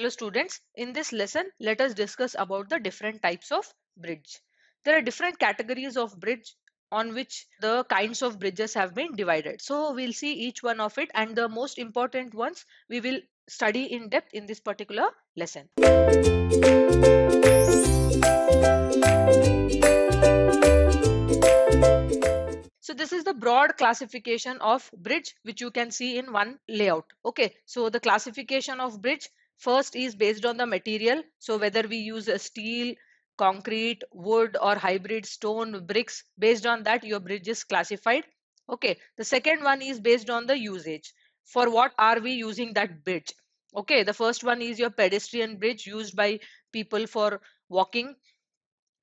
Hello students, in this lesson let us discuss about the different types of bridge. There are different categories of bridge on which the kinds of bridges have been divided. So we'll see each one of it and the most important ones we will study in depth in this particular lesson. So this is the broad classification of bridge which you can see in one layout. Okay, so the classification of bridge First is based on the material. So whether we use a steel, concrete, wood or hybrid stone, bricks, based on that your bridge is classified. Okay. The second one is based on the usage. For what are we using that bridge? Okay. The first one is your pedestrian bridge used by people for walking.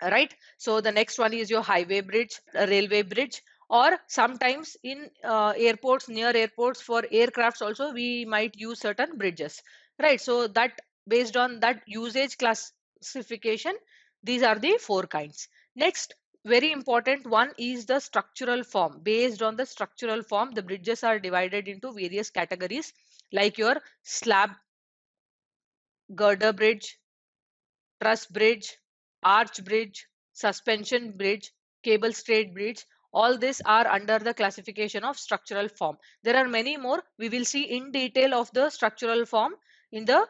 Right. So the next one is your highway bridge, railway bridge or sometimes in uh, airports near airports for aircrafts also we might use certain bridges right so that based on that usage classification these are the four kinds next very important one is the structural form based on the structural form the bridges are divided into various categories like your slab girder bridge truss bridge arch bridge suspension bridge cable straight bridge all these are under the classification of structural form there are many more we will see in detail of the structural form in the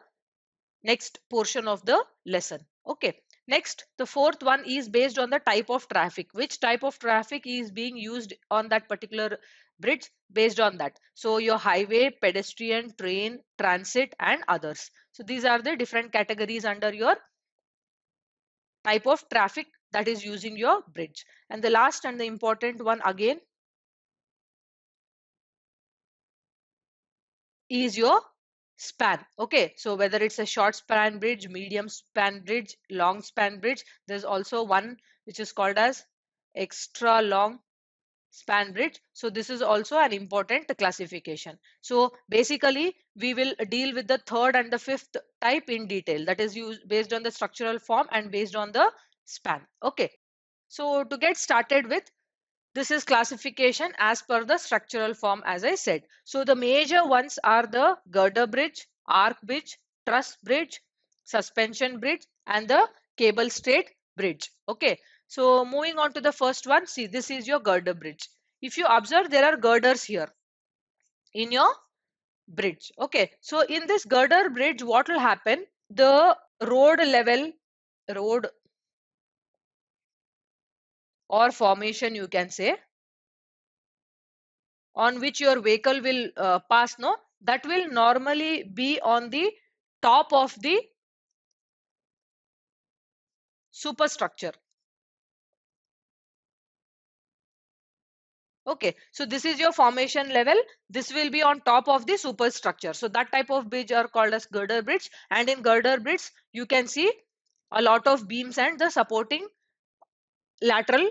next portion of the lesson. Okay. Next, the fourth one is based on the type of traffic. Which type of traffic is being used on that particular bridge based on that. So your highway, pedestrian, train, transit and others. So these are the different categories under your type of traffic that is using your bridge. And the last and the important one again is your span okay so whether it's a short span bridge medium span bridge long span bridge there's also one which is called as extra long span bridge so this is also an important classification so basically we will deal with the third and the fifth type in detail that is used based on the structural form and based on the span okay so to get started with this is classification as per the structural form as I said. So the major ones are the girder bridge, arc bridge, truss bridge, suspension bridge and the cable straight bridge. Okay. So moving on to the first one. See this is your girder bridge. If you observe there are girders here in your bridge. Okay. So in this girder bridge what will happen? The road level road or formation you can say on which your vehicle will uh, pass no that will normally be on the top of the superstructure okay so this is your formation level this will be on top of the superstructure so that type of bridge are called as girder bridge and in girder bridge you can see a lot of beams and the supporting lateral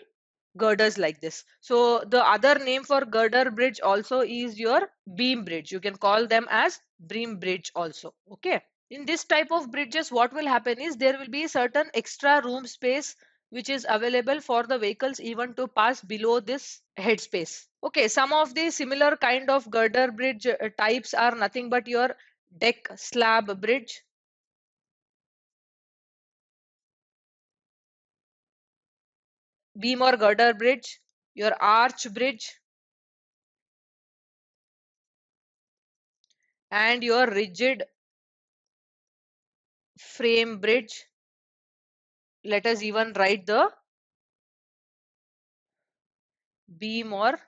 girders like this. So the other name for girder bridge also is your beam bridge. You can call them as beam bridge also. Okay. In this type of bridges, what will happen is there will be certain extra room space which is available for the vehicles even to pass below this headspace. Okay, some of the similar kind of girder bridge uh, types are nothing but your deck slab bridge, beam or girder bridge, your arch bridge, and your rigid frame bridge. Let us even write the beam or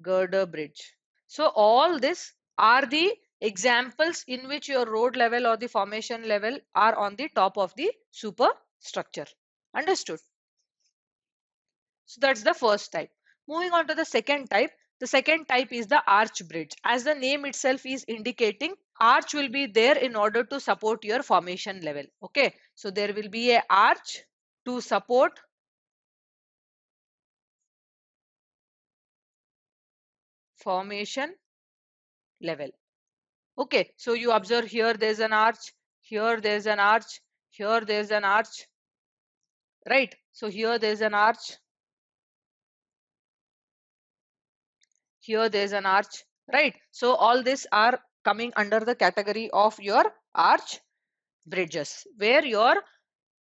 girder bridge. So all this are the examples in which your road level or the formation level are on the top of the superstructure. Understood? So that's the first type. Moving on to the second type. The second type is the arch bridge. As the name itself is indicating, arch will be there in order to support your formation level. Okay, so there will be a arch to support formation level. Okay, so you observe here there's an arch, here there's an arch, here there's an arch, right so here there is an arch here there is an arch right so all these are coming under the category of your arch bridges where your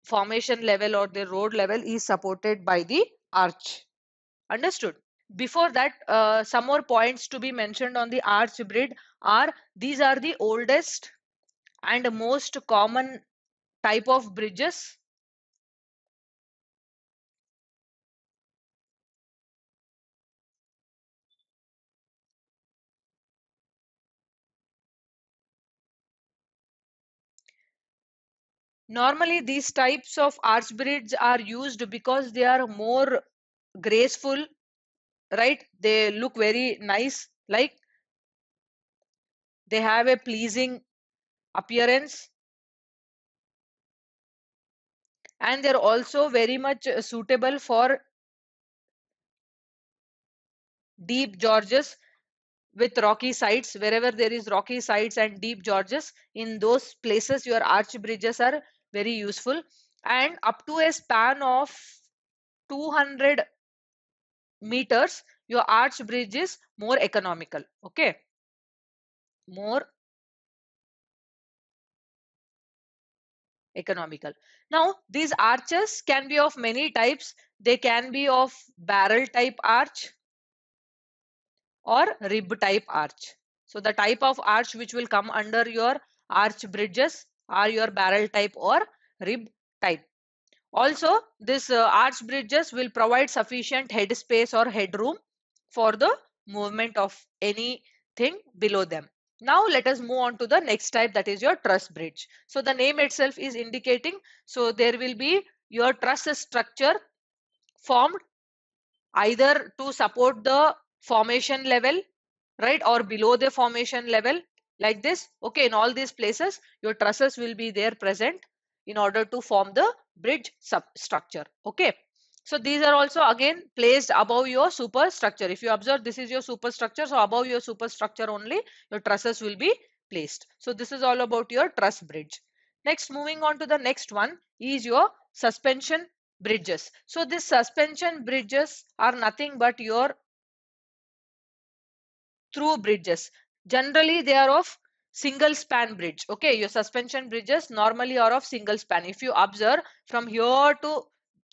formation level or the road level is supported by the arch understood before that uh, some more points to be mentioned on the arch bridge are these are the oldest and most common type of bridges normally these types of arch bridges are used because they are more graceful right they look very nice like they have a pleasing appearance and they're also very much uh, suitable for deep gorges with rocky sides wherever there is rocky sides and deep gorges in those places your arch bridges are very useful and up to a span of 200 meters your arch bridge is more economical okay more economical now these arches can be of many types they can be of barrel type arch or rib type arch so the type of arch which will come under your arch bridges are your barrel type or rib type. Also, this uh, arch bridges will provide sufficient head space or headroom for the movement of anything below them. Now let us move on to the next type that is your truss bridge. So the name itself is indicating. So there will be your truss structure formed either to support the formation level right or below the formation level like this, okay, in all these places, your trusses will be there present in order to form the bridge substructure. Okay. So these are also again placed above your superstructure. If you observe, this is your superstructure. So above your superstructure only, your trusses will be placed. So this is all about your truss bridge. Next, moving on to the next one is your suspension bridges. So this suspension bridges are nothing but your through bridges generally they are of single span bridge okay your suspension bridges normally are of single span if you observe from here to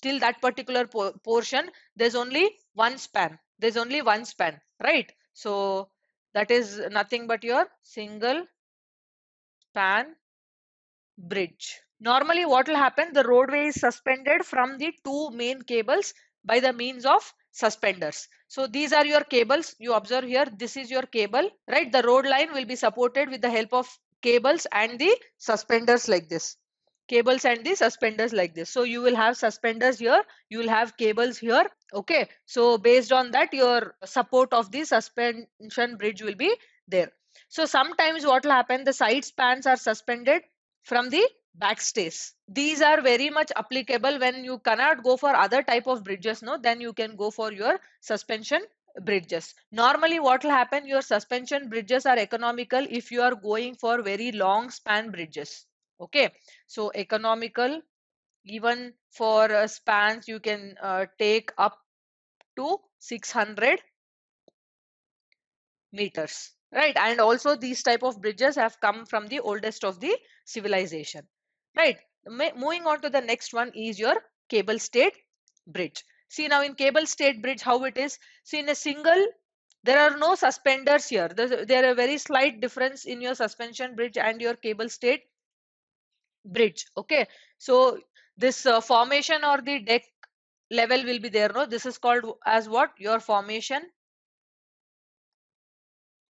till that particular po portion there's only one span there's only one span right so that is nothing but your single span bridge normally what will happen the roadway is suspended from the two main cables by the means of suspenders. So these are your cables. You observe here, this is your cable, right? The road line will be supported with the help of cables and the suspenders like this. Cables and the suspenders like this. So you will have suspenders here. You will have cables here. Okay. So based on that, your support of the suspension bridge will be there. So sometimes what will happen, the side spans are suspended from the backstays these are very much applicable when you cannot go for other type of bridges no then you can go for your suspension bridges normally what will happen your suspension bridges are economical if you are going for very long span bridges okay so economical even for uh, spans you can uh, take up to 600 meters right and also these type of bridges have come from the oldest of the civilization right moving on to the next one is your cable state bridge see now in cable state bridge how it is see in a single there are no suspenders here there, there are very slight difference in your suspension bridge and your cable state bridge okay so this uh, formation or the deck level will be there no this is called as what your formation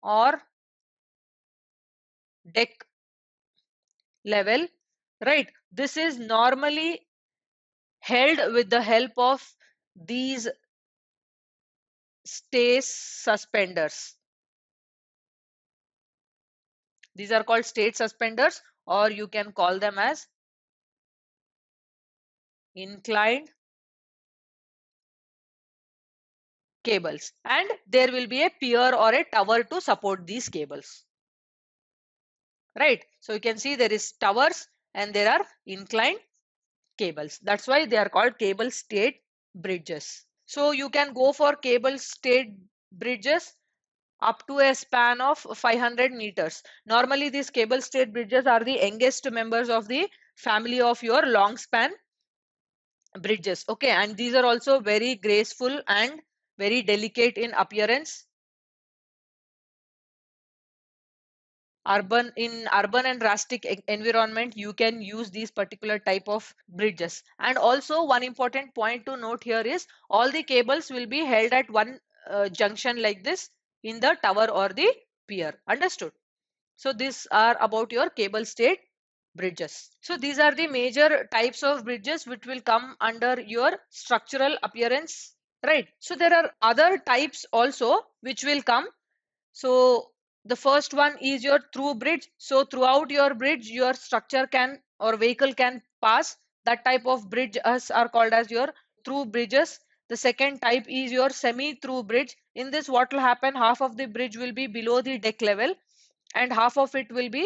or deck level right this is normally held with the help of these stays suspenders these are called state suspenders or you can call them as inclined cables and there will be a pier or a tower to support these cables right so you can see there is towers and there are inclined cables. That's why they are called cable state bridges. So you can go for cable state bridges up to a span of 500 meters. Normally these cable state bridges are the youngest members of the family of your long span bridges. Okay, and these are also very graceful and very delicate in appearance urban in urban and rustic environment you can use these particular type of bridges and also one important point to note here is all the cables will be held at one uh, junction like this in the tower or the pier understood so these are about your cable state bridges so these are the major types of bridges which will come under your structural appearance right so there are other types also which will come so the first one is your through bridge so throughout your bridge your structure can or vehicle can pass that type of bridge us are called as your through bridges the second type is your semi through bridge in this what will happen half of the bridge will be below the deck level and half of it will be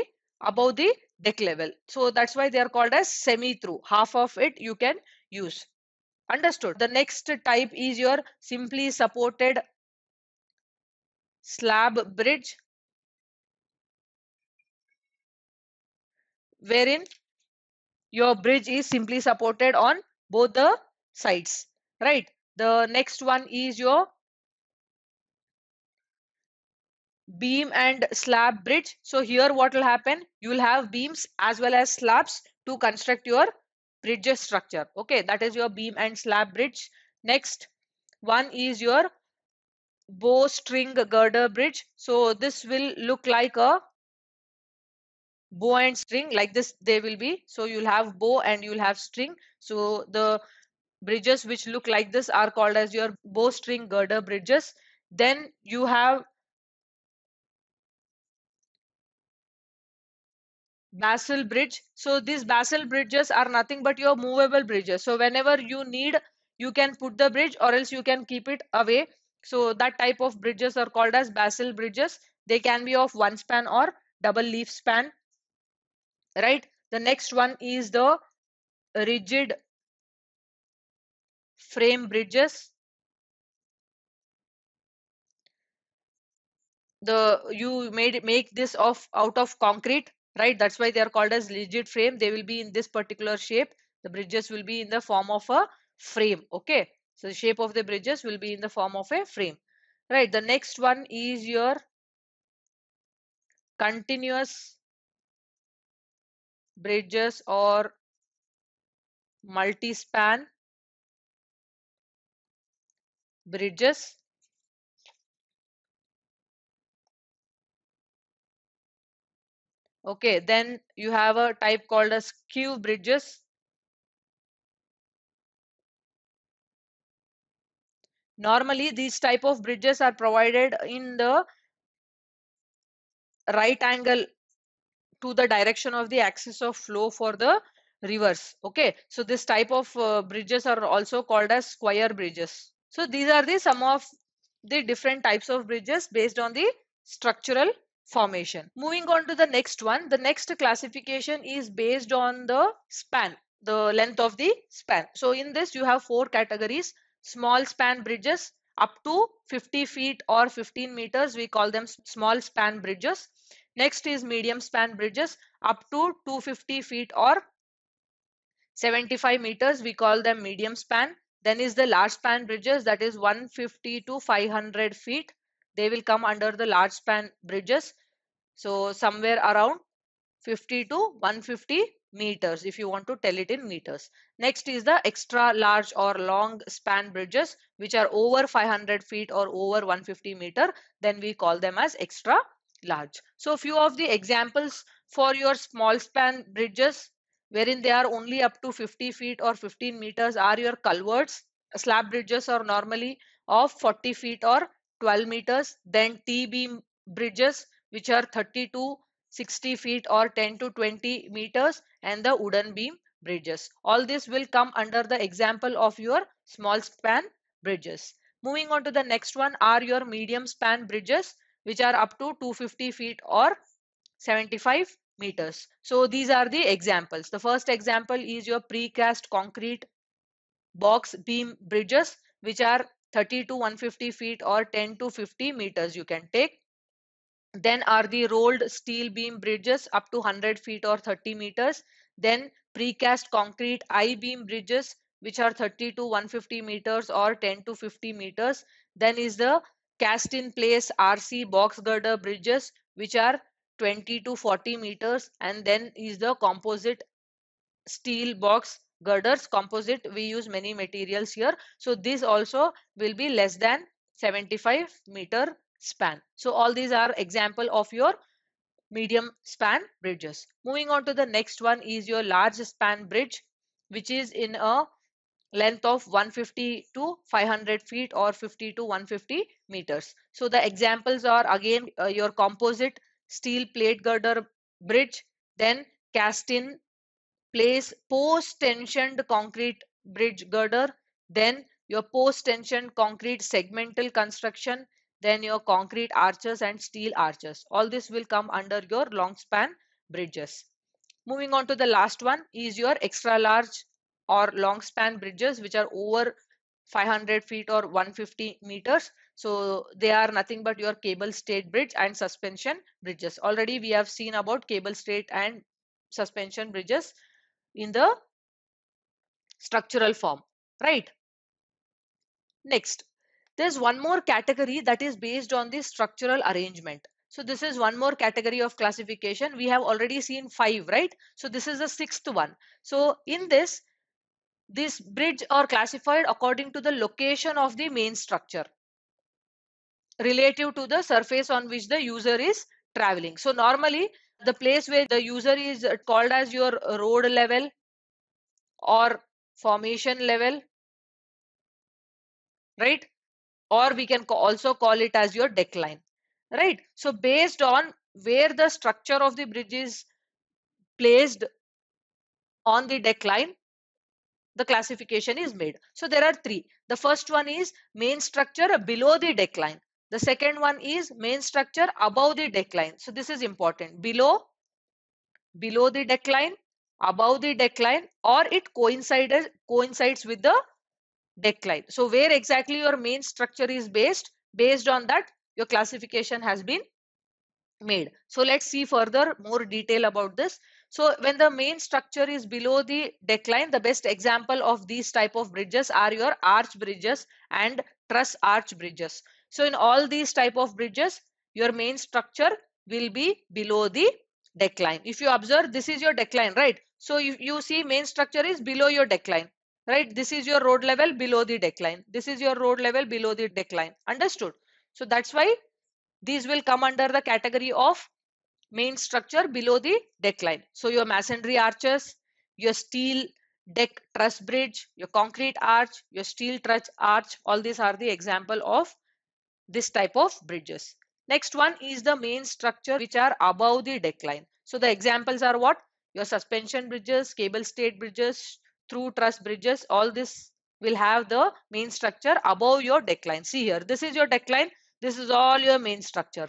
above the deck level so that's why they are called as semi through half of it you can use understood the next type is your simply supported slab bridge wherein your bridge is simply supported on both the sides, right? The next one is your beam and slab bridge. So here what will happen? You will have beams as well as slabs to construct your bridge structure. Okay, that is your beam and slab bridge. Next one is your string girder bridge. So this will look like a bow and string like this they will be so you'll have bow and you'll have string so the bridges which look like this are called as your bowstring girder bridges then you have basal bridge so these basal bridges are nothing but your movable bridges so whenever you need you can put the bridge or else you can keep it away so that type of bridges are called as basal bridges they can be of one span or double leaf span right the next one is the rigid frame bridges the you made make this of out of concrete right that's why they are called as rigid frame they will be in this particular shape the bridges will be in the form of a frame okay so the shape of the bridges will be in the form of a frame right the next one is your continuous bridges or multi-span bridges okay then you have a type called as skew bridges normally these type of bridges are provided in the right angle to the direction of the axis of flow for the rivers okay so this type of uh, bridges are also called as square bridges so these are the some of the different types of bridges based on the structural formation moving on to the next one the next classification is based on the span the length of the span so in this you have four categories small span bridges up to 50 feet or 15 meters we call them small span bridges Next is medium span bridges up to 250 feet or 75 meters. We call them medium span. Then is the large span bridges that is 150 to 500 feet. They will come under the large span bridges. So somewhere around 50 to 150 meters if you want to tell it in meters. Next is the extra large or long span bridges which are over 500 feet or over 150 meter. Then we call them as extra large. So few of the examples for your small span bridges wherein they are only up to 50 feet or 15 meters are your culverts. Slab bridges are normally of 40 feet or 12 meters. Then T-beam bridges which are 30 to 60 feet or 10 to 20 meters and the wooden beam bridges. All this will come under the example of your small span bridges. Moving on to the next one are your medium span bridges which are up to 250 feet or 75 meters. So these are the examples. The first example is your precast concrete box beam bridges which are 30 to 150 feet or 10 to 50 meters you can take. Then are the rolled steel beam bridges up to 100 feet or 30 meters. Then precast concrete I-beam bridges which are 30 to 150 meters or 10 to 50 meters. Then is the cast in place RC box girder bridges which are 20 to 40 meters and then is the composite steel box girders composite we use many materials here so this also will be less than 75 meter span so all these are example of your medium span bridges moving on to the next one is your large span bridge which is in a length of 150 to 500 feet or 50 to 150 meters. So the examples are again uh, your composite steel plate girder bridge, then cast in place post tensioned concrete bridge girder, then your post tensioned concrete segmental construction, then your concrete arches and steel arches. All this will come under your long span bridges. Moving on to the last one is your extra large or long span bridges which are over 500 feet or 150 meters so they are nothing but your cable state bridge and suspension bridges already we have seen about cable state and suspension bridges in the structural form right next there's one more category that is based on the structural arrangement so this is one more category of classification we have already seen five right so this is the sixth one so in this these bridge are classified according to the location of the main structure relative to the surface on which the user is traveling. So normally the place where the user is called as your road level or formation level, right? Or we can also call it as your decline, right? So based on where the structure of the bridge is placed on the decline, the classification is made. So there are three. The first one is main structure below the decline. The second one is main structure above the decline. So this is important. Below, below the decline, above the decline or it coincides, coincides with the decline. So where exactly your main structure is based, based on that your classification has been made. So let's see further more detail about this. So when the main structure is below the decline, the best example of these type of bridges are your arch bridges and truss arch bridges. So in all these type of bridges, your main structure will be below the decline. If you observe, this is your decline, right? So you, you see main structure is below your decline, right? This is your road level below the decline. This is your road level below the decline. Understood? So that's why these will come under the category of main structure below the deck line. So your masonry arches, your steel deck truss bridge, your concrete arch, your steel truss arch, all these are the example of this type of bridges. Next one is the main structure which are above the deck line. So the examples are what? Your suspension bridges, cable state bridges, through truss bridges, all this will have the main structure above your deck line. See here, this is your deck line. This is all your main structure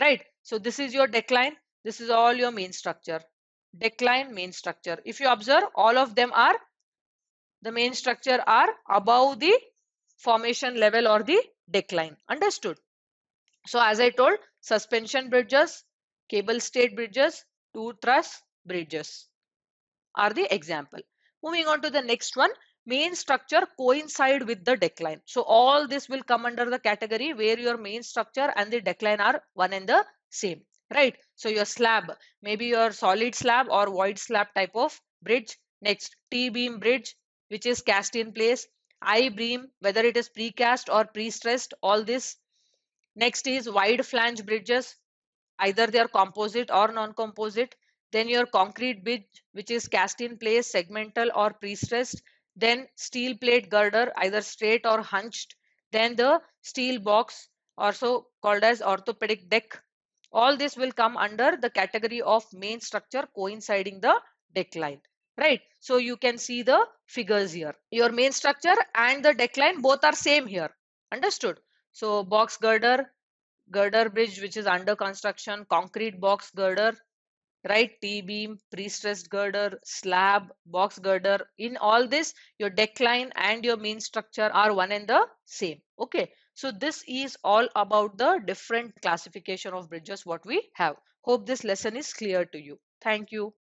right? So this is your decline. This is all your main structure. Decline main structure. If you observe, all of them are the main structure are above the formation level or the decline. Understood? So as I told, suspension bridges, cable state bridges, two truss bridges are the example. Moving on to the next one, main structure coincide with the decline. So all this will come under the category where your main structure and the decline are one and the same, right? So your slab, maybe your solid slab or void slab type of bridge. Next, T-beam bridge, which is cast in place. I-beam, whether it is precast or pre-stressed, all this. Next is wide flange bridges, either they are composite or non-composite. Then your concrete bridge, which is cast in place, segmental or pre-stressed then steel plate girder either straight or hunched then the steel box also called as orthopedic deck all this will come under the category of main structure coinciding the decline right so you can see the figures here your main structure and the decline both are same here understood so box girder girder bridge which is under construction concrete box girder right? T-beam, pre-stressed girder, slab, box girder. In all this, your decline and your mean structure are one and the same. Okay. So this is all about the different classification of bridges what we have. Hope this lesson is clear to you. Thank you.